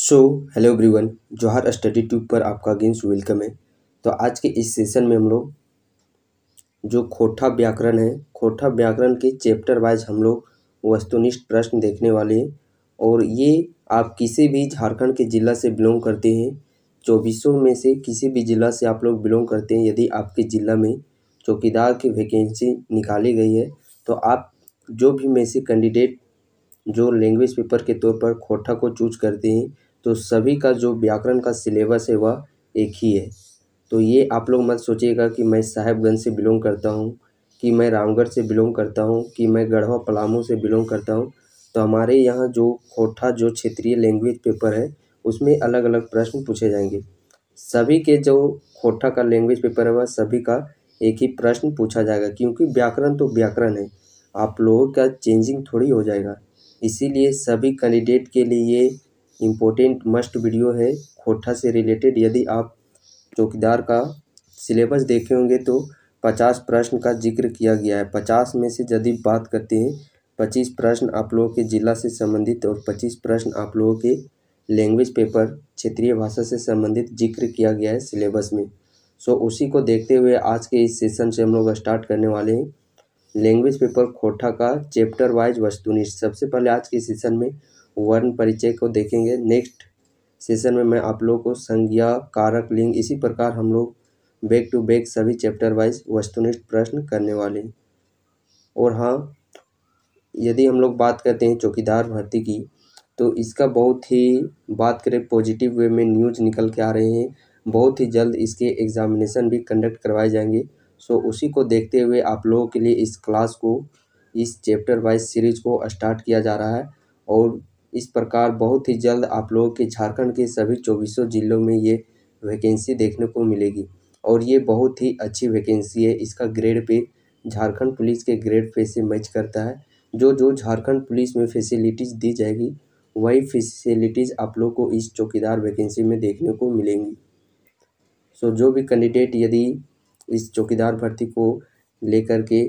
सो hello everyone Jauhar study tube पर आपका gains welcome है तो आज के इस सेशन में हम लोग जो खोटा व्याकरण है खोटा व्याकरण के चैप्टर वाइज हम लोग वस्तुनिष्ठ प्रश्न देखने वाले हैं और ये आप किसी भी झारखंड के ज़िला से बिलोंग करते हैं चौबीसों में से किसी भी ज़िला से आप लोग बिलोंग करते हैं यदि आपके ज़िला में चौकीदार की वैकेंसी निकाली गई है तो आप जो भी में से कैंडिडेट जो लैंग्वेज पेपर के तौर पर खोटा को चूज करते हैं तो सभी का जो व्याकरण का सिलेबस है वह एक ही है तो ये आप लोग मत सोचिएगा कि मैं साहेबगंज से बिलोंग करता हूँ कि मैं रामगढ़ से बिलोंग करता हूँ कि मैं गढ़वा पलामू से बिलोंग करता हूँ तो हमारे यहाँ जो खोठा जो क्षेत्रीय लैंग्वेज पेपर है उसमें अलग अलग प्रश्न पूछे जाएंगे सभी के जो खोठा का लैंग्वेज पेपर है वह सभी का एक ही प्रश्न पूछा जाएगा क्योंकि व्याकरण तो व्याकरण है आप लोगों का चेंजिंग थोड़ी हो जाएगा इसीलिए सभी कैंडिडेट के लिए इम्पोर्टेंट मस्ट वीडियो है खोटा से रिलेटेड यदि आप चौकीदार का सिलेबस देखे होंगे तो पचास प्रश्न का जिक्र किया गया है पचास में से यदि बात करते हैं पच्चीस प्रश्न आप लोगों के ज़िला से संबंधित और पच्चीस प्रश्न आप लोगों के लैंग्वेज पेपर क्षेत्रीय भाषा से संबंधित जिक्र किया गया है सिलेबस में सो so, उसी को देखते हुए आज के इस सेशन से हम लोग स्टार्ट करने वाले हैं लैंग्वेज पेपर खोटा का चैप्टर वाइज वस्तुनिष्ठ सबसे पहले आज के सेशन में वर्ण परिचय को देखेंगे नेक्स्ट सेशन में मैं आप लोगों को संज्ञा कारक लिंग इसी प्रकार हम लोग बैक टू बैक सभी चैप्टर वाइज वस्तुनिष्ठ प्रश्न करने वाले हैं और हाँ यदि हम लोग बात करते हैं चौकीदार भर्ती की तो इसका बहुत ही बात करें पॉजिटिव वे में न्यूज निकल के आ रहे हैं बहुत ही जल्द इसके एग्ज़ामिनेशन भी कंडक्ट करवाए जाएंगे सो उसी को देखते हुए आप लोगों के लिए इस क्लास को इस चैप्टर वाइज सीरीज़ को स्टार्ट किया जा रहा है और इस प्रकार बहुत ही जल्द आप लोगों के झारखंड के सभी चौबीसों ज़िलों में ये वैकेंसी देखने को मिलेगी और ये बहुत ही अच्छी वैकेंसी है इसका ग्रेड पे झारखंड पुलिस के ग्रेड पे से मैच करता है जो जो झारखंड पुलिस में फैसिलिटीज़ दी जाएगी वही फैसिलिटीज़ आप लोग को इस चौकीदार वैकेंसी में देखने को मिलेंगी सो जो भी कैंडिडेट यदि इस चौकीदार भर्ती को लेकर के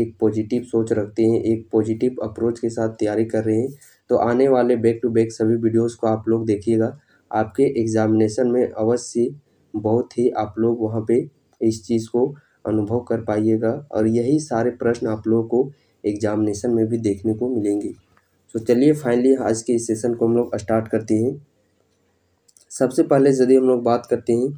एक पॉजिटिव सोच रखते हैं एक पॉजिटिव अप्रोच के साथ तैयारी कर रहे हैं तो आने वाले बैक टू बैक सभी वीडियोस को आप लोग देखिएगा आपके एग्ज़ामिनेशन में अवश्य बहुत ही आप लोग वहाँ पे इस चीज़ को अनुभव कर पाइएगा और यही सारे प्रश्न आप लोगों को एग्ज़ामिनेशन में भी देखने को मिलेंगे तो चलिए फाइनली आज के इस सेशन को हम लोग स्टार्ट करते हैं सबसे पहले यदि हम लोग बात करते हैं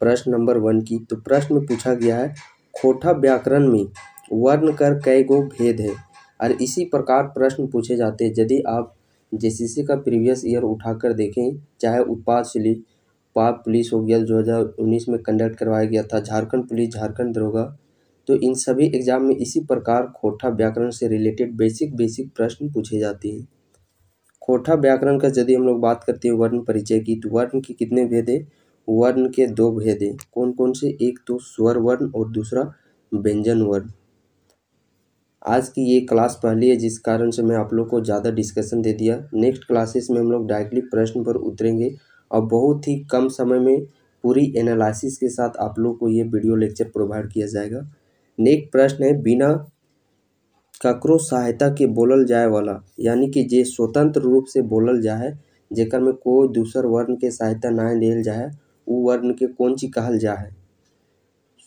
प्रश्न नंबर वन की तो प्रश्न में पूछा गया है खोटा व्याकरण में वर्ण कर कई गो भेद है और इसी प्रकार प्रश्न पूछे जाते हैं यदि आप जे का प्रीवियस ईयर उठाकर देखें चाहे उत्पाद शिली पाप पुलिस हो गया दो हज़ार उन्नीस में कंडक्ट करवाया गया था झारखंड पुलिस झारखंड दरोगा तो इन सभी एग्जाम में इसी प्रकार खोटा व्याकरण से रिलेटेड बेसिक बेसिक प्रश्न पूछे जाते हैं खोटा व्याकरण का यदि हम लोग बात करते हैं वर्ण परिचय की तो वर्ण के कितने भेद हैं वर्ण के दो भेद हैं कौन कौन से एक तो स्वर वर्ण और दूसरा व्यंजन वर्ण आज की ये क्लास पहली है जिस कारण से मैं आप लोग को ज़्यादा डिस्कशन दे दिया नेक्स्ट क्लासेस में हम लोग डायरेक्टली प्रश्न पर उतरेंगे और बहुत ही कम समय में पूरी एनालिसिस के साथ आप लोग को ये वीडियो लेक्चर प्रोवाइड किया जाएगा नेक्स्ट प्रश्न है बिना ककरो सहायता के बोलल जाए वाला यानी कि जे स्वतंत्र रूप से बोलल जाए जेकर में कोई दूसर वर्ण के सहायता ना दिल जाए उ वर्ण के कौन सी कहल जाए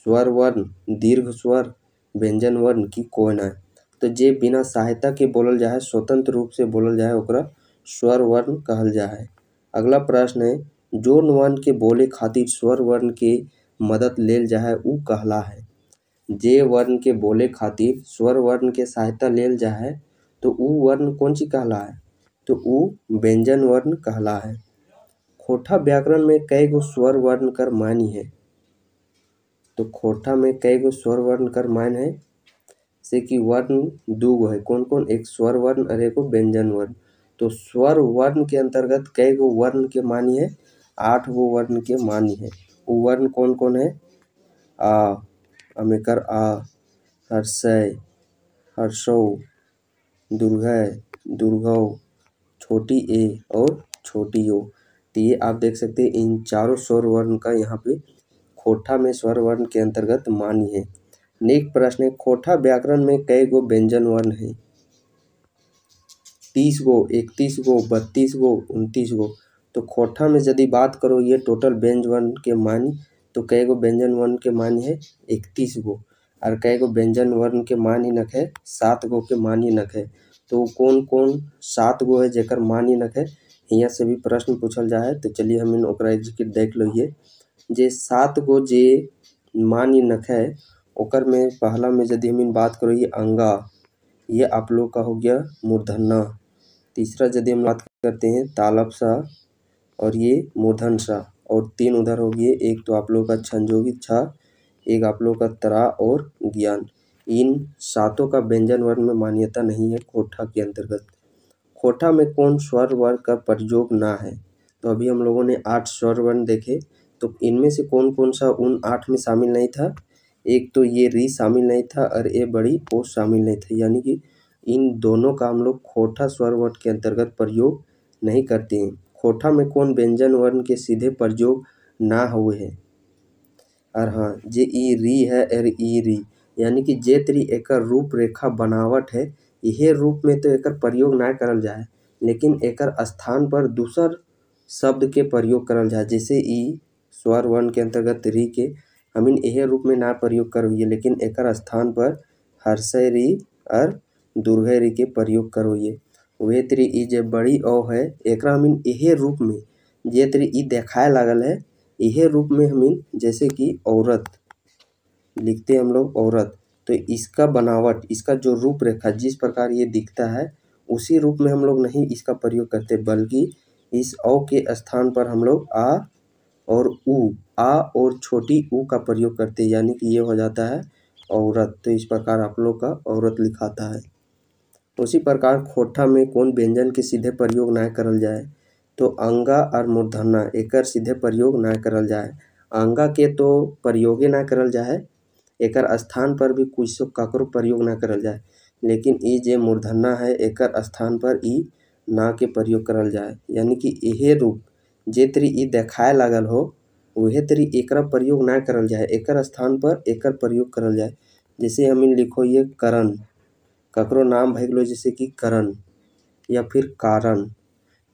स्वर वर्ण दीर्घ स्वर व्यंजन वर्ण की कोई है तो जे बिना सहायता के बोलल जा है स्वतंत्र रूप से बोलल जा हइ ओकरा स्वर वर्ण कहल जा है अगला प्रश्न है जो वर्ण के बोले खातिर स्वर वर्ण के मदद लेल जा है उ कहला है जे वर्ण के बोले खातिर स्वर वर्ण के सहायता लेल जा है तो उ वर्ण कौन सी कहला है तो उ व्यंजन वर्ण कहला है खोठा व्याकरण में कई गो स्वर वर्ण कर मान्य है तो खोठा में कई गो स्वर वर्ण कर मान है से कि वर्ण दू गो है कौन कौन एक स्वर वर्ण और एक व्यंजन वर्ण तो स्वर वर्ण के अंतर्गत कई गो वर्ण के मानी है आठ गो वर्ण के मानी है वो वर्ण कौन कौन है आ अमेकर आ हर्षय हर्षौ दुर्घय दुर्घव छोटी ए और छोटी ओ तो ये आप देख सकते हैं इन चारों स्वर वर्ण का यहाँ पे खोटा में स्वर वर्ण के अंतर्गत मानी है नेक प्रश्न है खोठा व्याकरण में कई गो व्यंजन वर्ण है तीस गो इकतीस गो बत्तीस गो उनतीस गो तो खोठा में यदि बात करो ये टोटल व्यंजन वर्ण के मान्य तो कई गो व्यंजन वर्ण के मान्य है इकतीस गो और कई गो व्यंजन वर्ण के मान नक है सात गो के मान नक है तो कौन कौन सात गो है जेकर मान नक है यहाँ से भी प्रश्न पूछल जा है तो चलिए हम इन देख लो ये जे सात गो जे मान नक है ओकर में पहला में यदि हम इन बात करो ये अंगा ये आप लोग का हो गया मूर्धन्ना तीसरा यदि हम बात करते हैं तालब सा और ये मूर्धन सा और तीन उधर हो गए एक तो आप लोग का छंजोगी छा एक आप लोग का तरा और ज्ञान इन सातों का व्यंजन वर्ण में मान्यता नहीं है कोठा के अंतर्गत कोठा में कौन स्वर वर्ग का प्रयोग ना है तो अभी हम लोगों ने आठ स्वर वर्ण देखे तो इनमें से कौन कौन सा उन आठ में शामिल नहीं था एक तो ये री शामिल नहीं था और ए बड़ी ओ शामिल नहीं था यानी कि इन दोनों का हम लोग खोठा स्वर वर्ण के अंतर्गत प्रयोग नहीं करते हैं खोठा में कौन व्यंजन वर्ण के सीधे प्रयोग ना हुए हैं और हाँ जे ई री है और ई री यानी कि जे त्री एक रूपरेखा बनावट है यह रूप में तो एक प्रयोग ना करल जाए लेकिन एक स्थान पर दूसर शब्द के प्रयोग करल जाए जैसे ई स्वर वर्ण के अंतर्गत री के अमीन एहे रूप में ना प्रयोग करोइए लेकिन एक स्थान पर हर्षय री और दुर्घय री के प्रयोग करोइए वे त्री ई जे बड़ी ओ है एक अमीन एहे रूप में जे त्री ई देखाए लागल है यह रूप में हमीन जैसे कि औरत लिखते हम लोग औरत तो इसका बनावट इसका जो रूप रेखा जिस प्रकार ये दिखता है उसी रूप में हम लोग नहीं इसका प्रयोग करते बल्कि इस औ के स्थान पर हम लोग आ और ऊ आ और छोटी ऊ का प्रयोग करते हैं यानी कि ये हो जाता है औरत तो इस प्रकार आप लोग का औरत लिखाता है तो उसी प्रकार खोटा में कौन व्यंजन के सीधे प्रयोग ना करल जाए तो अंगा और मूर्धन्ना एकर सीधे प्रयोग ना करल जाए अंगा के तो ही ना करल जाए एकर स्थान पर भी कुछ ककरो प्रयोग ना करल जाए लेकिन ये जे मूर्धन्य है एकर स्थान पर ई ना के प्रयोग करल जाए यानी कि यह रूप जे तरी इ देखाए लागल हो वह तरी एक प्रयोग ना करल जाए एक स्थान पर एकर प्रयोग करल जाए जैसे हम लिखो ये करण ककरो नाम भए लो जैसे कि करण या फिर कारण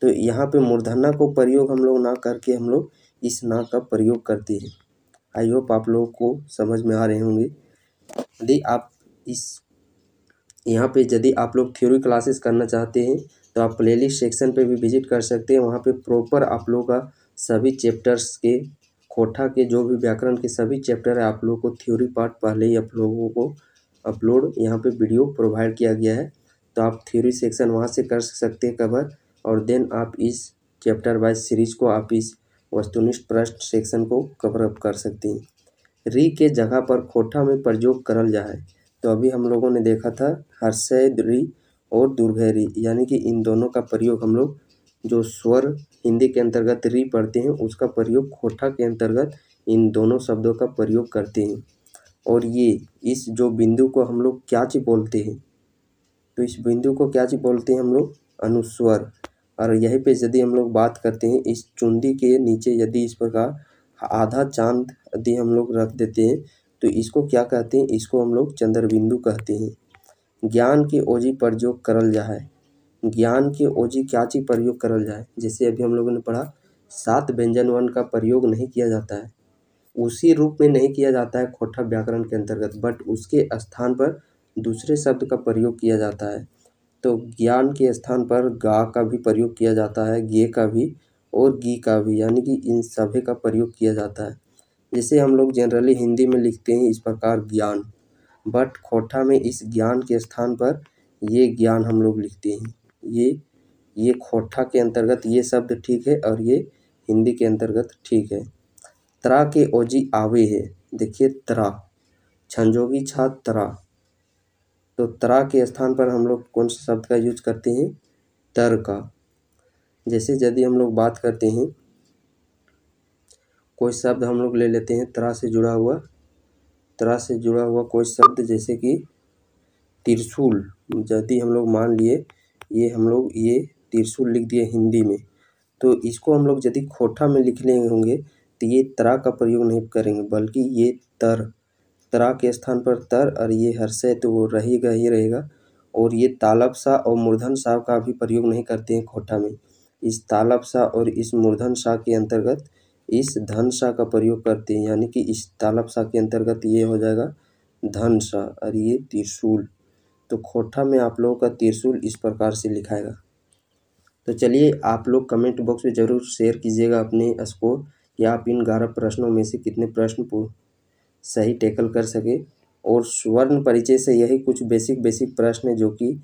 तो यहाँ पे मूर्धन्ना को प्रयोग हम लोग ना करके हम लोग इस ना का प्रयोग करते हैं आई होप आप लोगों को समझ में आ रहे होंगे यदि आप इस यहाँ पे यदि आप लोग थ्योरी क्लासेस करना चाहते हैं तो आप प्लेलिस्ट सेक्शन पे भी विजिट कर सकते हैं वहाँ पे प्रॉपर आप लोग का सभी चैप्टर्स के कोठा के जो भी व्याकरण के सभी चैप्टर है आप लोग को थ्योरी पार्ट पहले ही आप लोगों को अपलोड यहाँ पे वीडियो प्रोवाइड किया गया है तो आप थ्योरी सेक्शन वहाँ से कर सकते हैं कवर और देन आप इस चैप्टर वाइज सीरीज को आप इस वस्तुनिष्ठ प्रश्न सेक्शन को कवर अप कर सकते हैं री के जगह पर कोठा में प्रयोग करल जाए तो अभी हम लोगों ने देखा था हर्षय री और दुर्भैरी यानी कि इन दोनों का प्रयोग हम लोग जो स्वर हिंदी के अंतर्गत री पढ़ते हैं उसका प्रयोग खोटा के अंतर्गत इन दोनों शब्दों का प्रयोग करते हैं और ये इस जो बिंदु को हम लोग क्या क्याच बोलते हैं तो इस बिंदु को क्या क्याच बोलते हैं हम लोग अनुस्वर और यहीं पे यदि हम लोग बात करते हैं इस चुंदी के नीचे यदि इस प्रकार आधा चांद यदि हम लोग रख देते हैं तो इसको क्या कहते हैं इसको हम लोग चंद्र बिंदु कहते हैं ज्ञान के ओजी प्रयोग करल जा ज्ञान के ओजी क्या चीज प्रयोग करल जाए जैसे अभी हम लोगों ने पढ़ा सात व्यंजन वन का प्रयोग नहीं किया जाता है उसी रूप में नहीं किया जाता है खोटा व्याकरण के अंतर्गत बट उसके स्थान पर दूसरे शब्द का प्रयोग किया जाता है तो ज्ञान के स्थान पर गा का भी प्रयोग किया जाता है गे का भी और गी का भी यानी कि इन सभी का प्रयोग किया जाता है जैसे हम लोग जनरली हिंदी में लिखते हैं इस प्रकार ज्ञान बट खोटा में इस ज्ञान के स्थान पर ये ज्ञान हम लोग लिखते हैं ये ये खोटा के अंतर्गत ये शब्द ठीक है और ये हिंदी के अंतर्गत ठीक है त्रा के ओजी आवे है देखिए त्रा छंजोगी छा त्रा तो त्रा के स्थान पर हम लोग कौन से शब्द का यूज करते हैं तर का जैसे यदि हम लोग बात करते हैं कोई शब्द हम लोग ले लेते हैं त्रा से जुड़ा हुआ तरह से जुड़ा हुआ कोई शब्द जैसे कि त्रिशूल यदि हम लोग मान लिए ये हम लोग ये त्रिशूल लिख दिए हिंदी में तो इसको हम लोग यदि खोटा में लिख लेंगे होंगे तो ये तरा का प्रयोग नहीं करेंगे बल्कि ये तर तरा के स्थान पर तर और ये हर्षय तो वो रहेगा ही रहेगा और ये तालब शाह और मूर्धन शाह का भी प्रयोग नहीं करते हैं खोटा में इस तालब शाह और इस मूर्धन शाह के अंतर्गत इस धन सा का प्रयोग करते हैं यानी कि इस तालाब सा के अंतर्गत ये हो जाएगा धन सा और ये त्रिशूल तो खोठा में आप लोगों का त्रिशूल इस प्रकार से लिखाएगा तो चलिए आप लोग कमेंट बॉक्स में ज़रूर शेयर कीजिएगा अपने स्कोर कि आप इन ग्यारह प्रश्नों में से कितने प्रश्न सही टैकल कर सके और स्वर्ण परिचय से यही कुछ बेसिक बेसिक प्रश्न हैं जो कि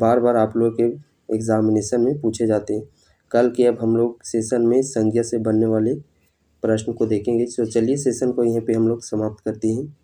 बार बार आप लोग के एग्जामिनेशन में पूछे जाते हैं कल के अब हम लोग सेशन में संज्ञा से बनने वाले प्रश्न को देखेंगे तो चलिए सेशन को यहीं पे हम लोग समाप्त करते हैं